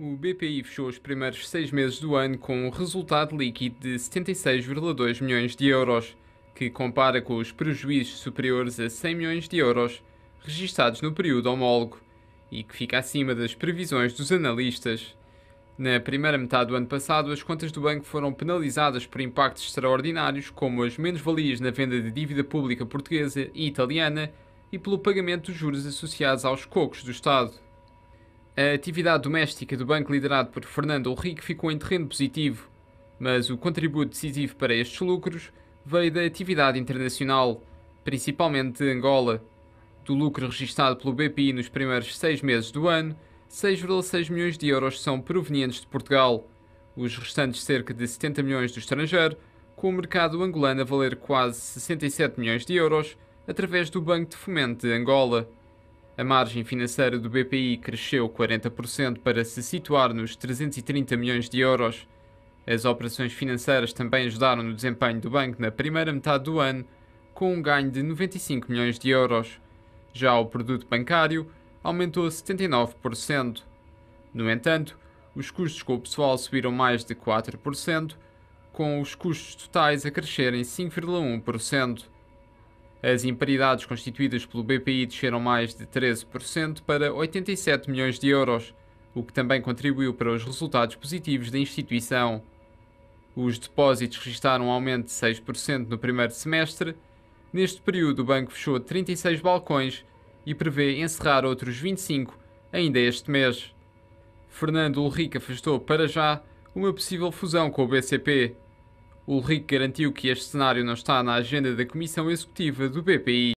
O BPI fechou os primeiros seis meses do ano com um resultado líquido de 76,2 milhões de euros, que compara com os prejuízos superiores a 100 milhões de euros registados no período homólogo e que fica acima das previsões dos analistas. Na primeira metade do ano passado, as contas do banco foram penalizadas por impactos extraordinários, como as menos-valias na venda de dívida pública portuguesa e italiana e pelo pagamento dos juros associados aos cocos do Estado. A atividade doméstica do banco liderado por Fernando Henrique ficou em terreno positivo, mas o contributo decisivo para estes lucros veio da atividade internacional, principalmente de Angola. Do lucro registado pelo BPI nos primeiros seis meses do ano, 6,6 milhões de euros são provenientes de Portugal, os restantes cerca de 70 milhões do estrangeiro, com o mercado angolano a valer quase 67 milhões de euros através do Banco de Fomento de Angola. A margem financeira do BPI cresceu 40% para se situar nos 330 milhões de euros. As operações financeiras também ajudaram no desempenho do banco na primeira metade do ano, com um ganho de 95 milhões de euros. Já o produto bancário aumentou 79%. No entanto, os custos com o pessoal subiram mais de 4%, com os custos totais a crescerem 5,1%. As imparidades constituídas pelo BPI desceram mais de 13% para 87 milhões de euros, o que também contribuiu para os resultados positivos da instituição. Os depósitos registaram um aumento de 6% no primeiro semestre. Neste período, o banco fechou 36 balcões e prevê encerrar outros 25 ainda este mês. Fernando Ulrich afastou para já uma possível fusão com o BCP, o Rico garantiu que este cenário não está na agenda da Comissão Executiva do BPI.